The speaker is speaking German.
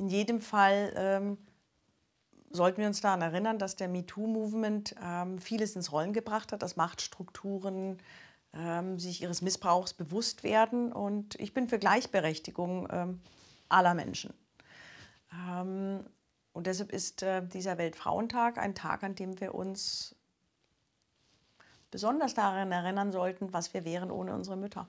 in jedem Fall ähm, sollten wir uns daran erinnern, dass der MeToo-Movement ähm, vieles ins Rollen gebracht hat, dass Machtstrukturen ähm, sich ihres Missbrauchs bewusst werden. Und ich bin für Gleichberechtigung ähm, aller Menschen. Ähm, und deshalb ist äh, dieser Weltfrauentag ein Tag, an dem wir uns besonders daran erinnern sollten, was wir wären ohne unsere Mütter.